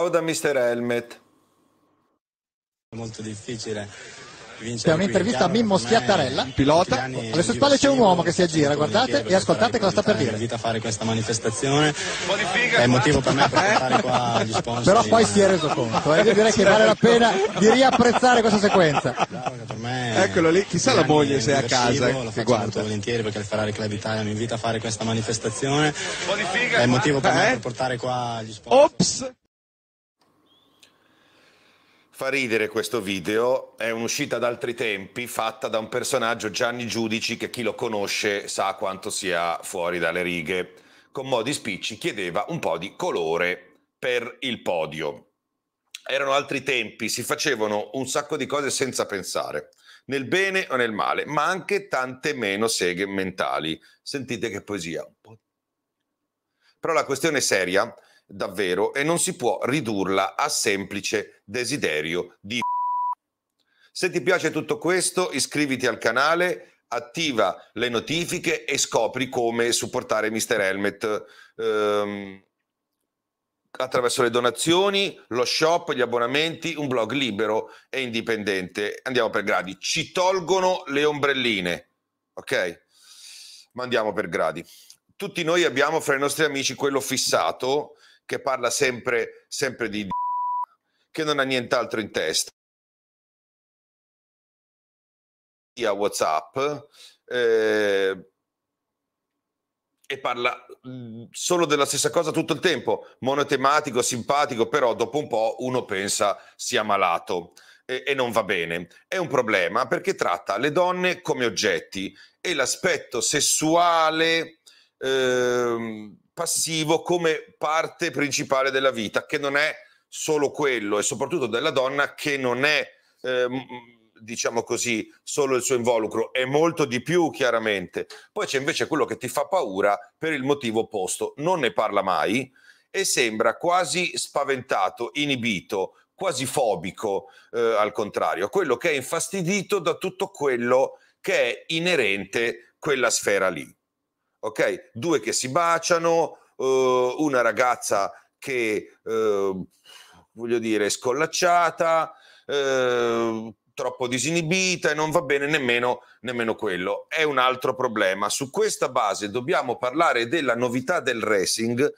Ciao da Mr. Helmet. Molto difficile vincere. Abbiamo intervista a Mimmo Schiattarella, pilota. Alle sue spalle c'è un uomo che si aggira, guardate e ascoltate cosa sta per dire. invita a fare questa manifestazione. È motivo per me per portare eh? qua gli sponsor. Però poi si è reso conto, eh. Io direi che vale la pena di riapprezzare questa sequenza. Eccolo lì, chissà la moglie se è a casa. Eh, lo faccio molto volentieri perché il Ferrari Club Italia mi invita a fare questa manifestazione. È motivo per eh? me per portare qua gli sponsor. Ops! Fa ridere questo video, è un'uscita ad altri tempi fatta da un personaggio Gianni Giudici che chi lo conosce sa quanto sia fuori dalle righe. Con modi spicci chiedeva un po' di colore per il podio. Erano altri tempi, si facevano un sacco di cose senza pensare, nel bene o nel male, ma anche tante meno seghe mentali. Sentite che poesia. Però la questione seria davvero e non si può ridurla a semplice desiderio di... Se ti piace tutto questo iscriviti al canale, attiva le notifiche e scopri come supportare mister Helmet ehm, attraverso le donazioni, lo shop, gli abbonamenti, un blog libero e indipendente. Andiamo per gradi. Ci tolgono le ombrelline, ok? Ma andiamo per gradi. Tutti noi abbiamo fra i nostri amici quello fissato che parla sempre, sempre di che non ha nient'altro in testa. Via WhatsApp eh, e parla mm, solo della stessa cosa tutto il tempo, monotematico, simpatico, però dopo un po' uno pensa sia malato eh, e non va bene. È un problema perché tratta le donne come oggetti e l'aspetto sessuale... Eh, passivo come parte principale della vita, che non è solo quello, e soprattutto della donna che non è, eh, diciamo così, solo il suo involucro, è molto di più chiaramente. Poi c'è invece quello che ti fa paura per il motivo opposto, non ne parla mai e sembra quasi spaventato, inibito, quasi fobico eh, al contrario, quello che è infastidito da tutto quello che è inerente quella sfera lì ok? Due che si baciano, eh, una ragazza che, eh, voglio dire, è scollacciata, eh, troppo disinibita e non va bene nemmeno, nemmeno quello. È un altro problema. Su questa base dobbiamo parlare della novità del racing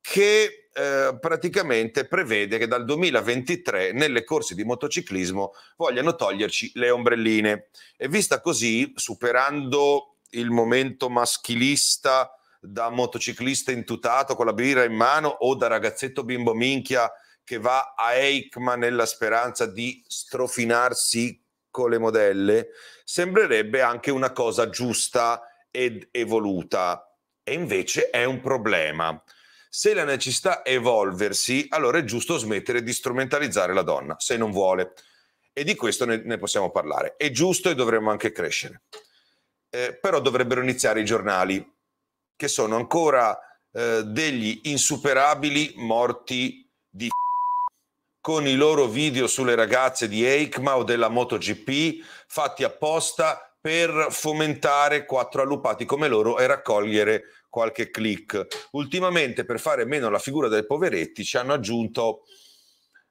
che eh, praticamente prevede che dal 2023 nelle corse di motociclismo vogliano toglierci le ombrelline. E vista così, superando il momento maschilista da motociclista intutato con la birra in mano o da ragazzetto bimbo minchia che va a Eikma nella speranza di strofinarsi con le modelle, sembrerebbe anche una cosa giusta ed evoluta. E invece è un problema. Se la necessità evolversi, allora è giusto smettere di strumentalizzare la donna, se non vuole. E di questo ne, ne possiamo parlare. È giusto e dovremmo anche crescere eh, però dovrebbero iniziare i giornali, che sono ancora eh, degli insuperabili morti di con i loro video sulle ragazze di EICMA o della MotoGP fatti apposta per fomentare quattro allupati come loro e raccogliere qualche click. Ultimamente per fare meno la figura dei poveretti ci hanno aggiunto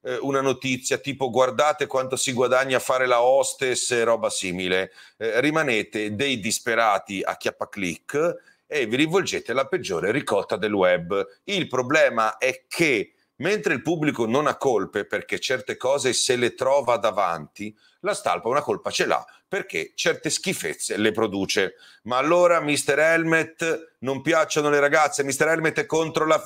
eh, una notizia tipo guardate quanto si guadagna a fare la hostess e roba simile, eh, rimanete dei disperati a chiappa click e vi rivolgete alla peggiore ricotta del web. Il problema è che mentre il pubblico non ha colpe perché certe cose se le trova davanti, la stalpa una colpa ce l'ha perché certe schifezze le produce. Ma allora Mr. Helmet non piacciono le ragazze, Mr. Helmet è contro la... F-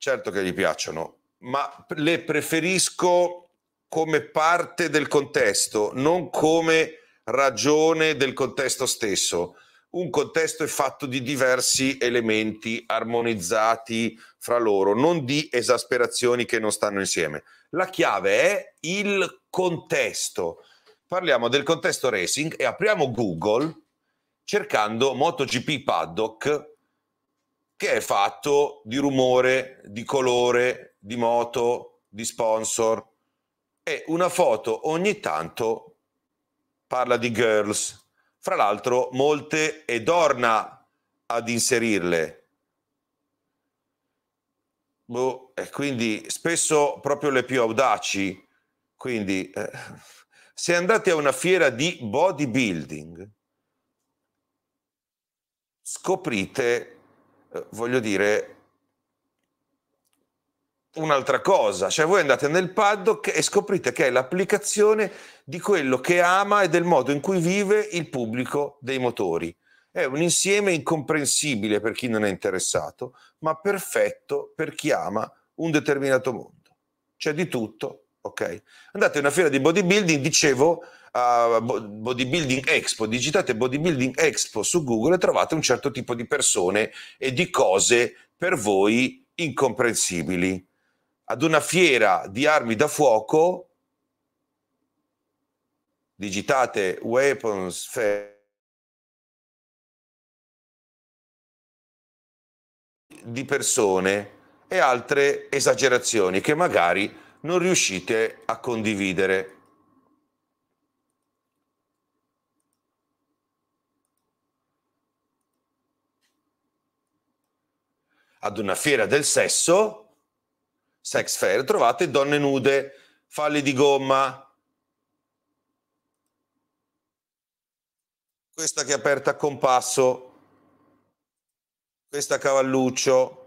certo che gli piacciono, ma le preferisco come parte del contesto, non come ragione del contesto stesso. Un contesto è fatto di diversi elementi armonizzati fra loro, non di esasperazioni che non stanno insieme. La chiave è il contesto. Parliamo del contesto racing e apriamo Google cercando MotoGP Paddock che è fatto di rumore, di colore, di moto, di sponsor. E una foto ogni tanto parla di girls. Fra l'altro, molte e Dorna ad inserirle. Boh, e quindi spesso proprio le più audaci. Quindi, eh, se andate a una fiera di bodybuilding, scoprite eh, voglio dire, un'altra cosa. Cioè voi andate nel paddock e scoprite che è l'applicazione di quello che ama e del modo in cui vive il pubblico dei motori. È un insieme incomprensibile per chi non è interessato, ma perfetto per chi ama un determinato mondo. C'è di tutto ok? Andate a una fiera di bodybuilding, dicevo, uh, Bodybuilding Expo, digitate Bodybuilding Expo su Google e trovate un certo tipo di persone e di cose per voi incomprensibili. Ad una fiera di armi da fuoco, digitate Weapons Fair. di persone e altre esagerazioni che magari non riuscite a condividere. Ad una fiera del sesso, sex fair, trovate donne nude, falli di gomma. Questa che è aperta a compasso, questa cavalluccio,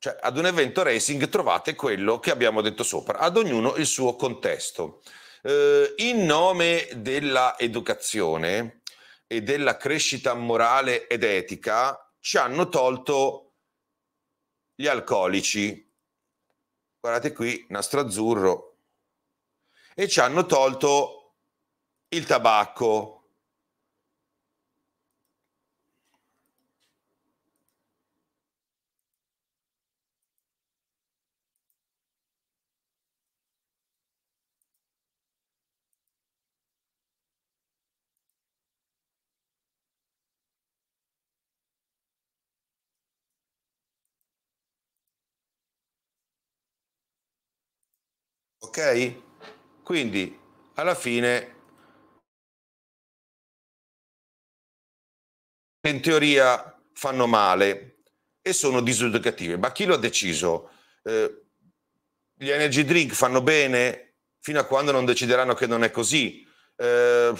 cioè, ad un evento racing trovate quello che abbiamo detto sopra, ad ognuno il suo contesto. Eh, in nome dell'educazione e della crescita morale ed etica ci hanno tolto gli alcolici. Guardate qui, nastro azzurro. E ci hanno tolto il tabacco Ok? Quindi alla fine, in teoria, fanno male e sono diseducative. Ma chi lo ha deciso? Eh, gli energy drink fanno bene fino a quando non decideranno che non è così. Eh,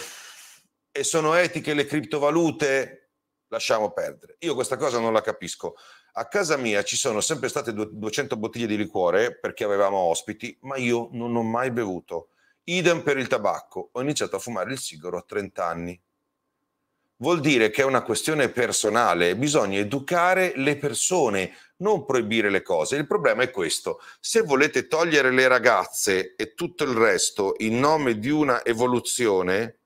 e sono etiche le criptovalute? Lasciamo perdere. Io questa cosa non la capisco a casa mia ci sono sempre state 200 bottiglie di liquore perché avevamo ospiti, ma io non ho mai bevuto. Idem per il tabacco, ho iniziato a fumare il sigaro a 30 anni. Vuol dire che è una questione personale, bisogna educare le persone, non proibire le cose. Il problema è questo, se volete togliere le ragazze e tutto il resto in nome di una evoluzione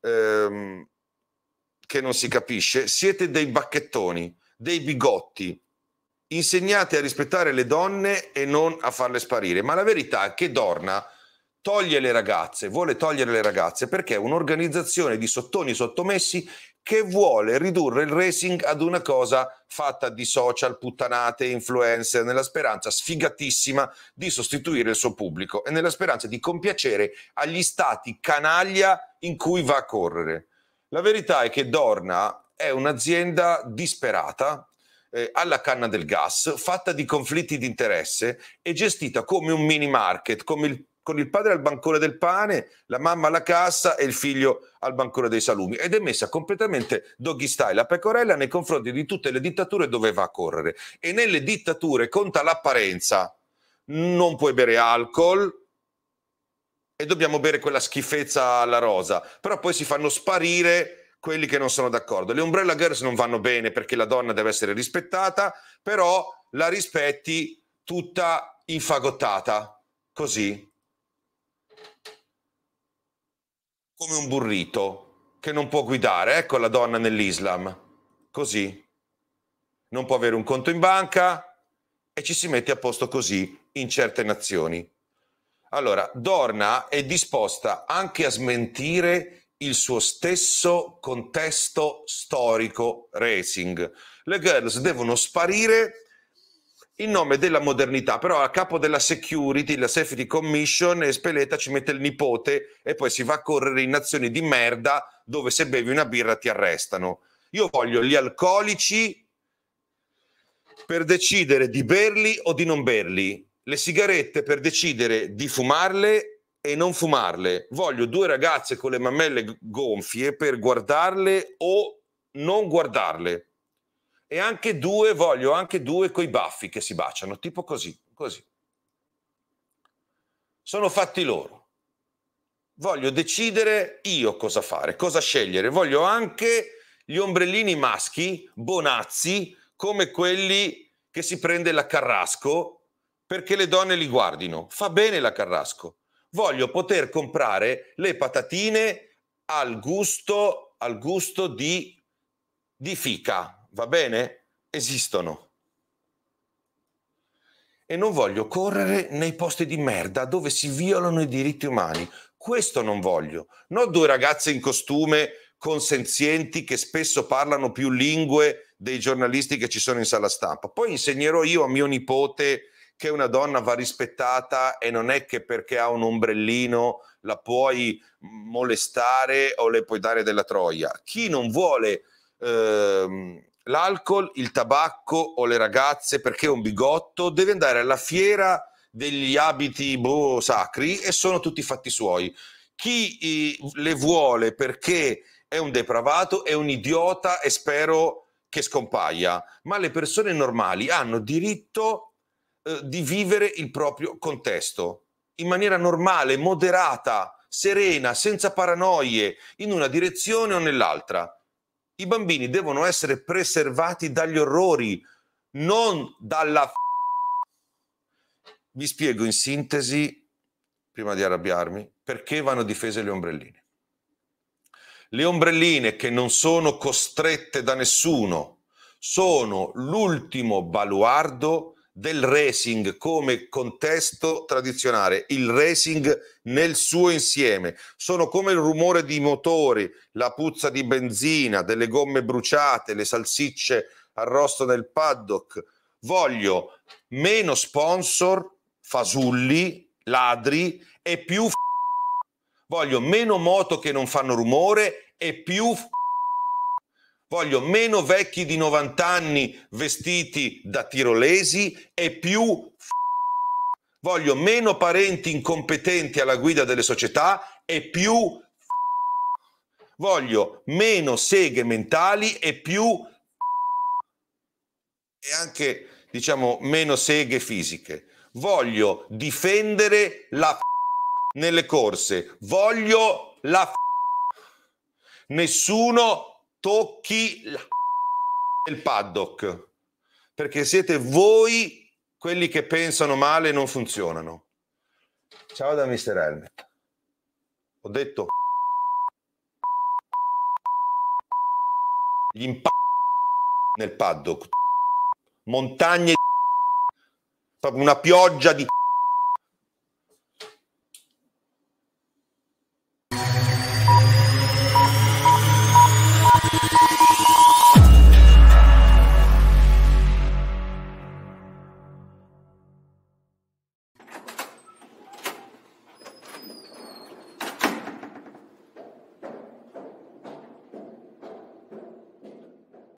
ehm, che non si capisce, siete dei bacchettoni dei bigotti. Insegnate a rispettare le donne e non a farle sparire. Ma la verità è che Dorna toglie le ragazze, vuole togliere le ragazze perché è un'organizzazione di sottoni sottomessi che vuole ridurre il racing ad una cosa fatta di social, puttanate, influencer, nella speranza sfigatissima di sostituire il suo pubblico e nella speranza di compiacere agli stati canaglia in cui va a correre. La verità è che Dorna è un'azienda disperata eh, alla canna del gas, fatta di conflitti di interesse e gestita come un mini market, come il con il padre al bancone del pane, la mamma alla cassa e il figlio al bancone dei salumi ed è messa completamente doggy style, la pecorella nei confronti di tutte le dittature dove va a correre e nelle dittature conta l'apparenza, non puoi bere alcol e dobbiamo bere quella schifezza alla rosa, però poi si fanno sparire quelli che non sono d'accordo. Le umbrella girls non vanno bene perché la donna deve essere rispettata, però la rispetti tutta infagottata, così. Come un burrito che non può guidare, ecco la donna nell'Islam, così. Non può avere un conto in banca e ci si mette a posto così in certe nazioni. Allora, Dorna è disposta anche a smentire il suo stesso contesto storico racing. Le girls devono sparire in nome della modernità, però a capo della security, la safety commission, Speletta ci mette il nipote e poi si va a correre in nazioni di merda dove se bevi una birra ti arrestano. Io voglio gli alcolici per decidere di berli o di non berli, le sigarette per decidere di fumarle e non fumarle. Voglio due ragazze con le mammelle gonfie per guardarle o non guardarle. E anche due, voglio anche due coi baffi che si baciano, tipo così, così. Sono fatti loro. Voglio decidere io cosa fare, cosa scegliere. Voglio anche gli ombrellini maschi, bonazzi, come quelli che si prende la Carrasco perché le donne li guardino. Fa bene la Carrasco voglio poter comprare le patatine al gusto, al gusto di, di fica, va bene? Esistono. E non voglio correre nei posti di merda dove si violano i diritti umani. Questo non voglio. Non due ragazze in costume consenzienti che spesso parlano più lingue dei giornalisti che ci sono in sala stampa. Poi insegnerò io a mio nipote che una donna va rispettata e non è che perché ha un ombrellino la puoi molestare o le puoi dare della troia. Chi non vuole ehm, l'alcol, il tabacco o le ragazze perché è un bigotto deve andare alla fiera degli abiti boh, sacri e sono tutti fatti suoi. Chi eh, le vuole perché è un depravato, è un idiota e spero che scompaia, ma le persone normali hanno diritto eh, di vivere il proprio contesto in maniera normale, moderata, serena, senza paranoie, in una direzione o nell'altra. I bambini devono essere preservati dagli orrori, non dalla... Vi spiego in sintesi, prima di arrabbiarmi, perché vanno difese le ombrelline. Le ombrelline che non sono costrette da nessuno sono l'ultimo baluardo del racing come contesto tradizionale, il racing nel suo insieme. Sono come il rumore di motori, la puzza di benzina, delle gomme bruciate, le salsicce arrosto nel paddock. Voglio meno sponsor, fasulli, ladri e più... F***. Voglio meno moto che non fanno rumore e più... F***. Voglio meno vecchi di 90 anni vestiti da tirolesi e più Voglio meno parenti incompetenti alla guida delle società e più Voglio meno seghe mentali e più e anche diciamo meno seghe fisiche. Voglio difendere la nelle corse. Voglio la nessuno tocchi la del paddock, perché siete voi quelli che pensano male e non funzionano. Ciao da Mr. Helmet. Ho detto gli impatti nel paddock, montagne, di una pioggia di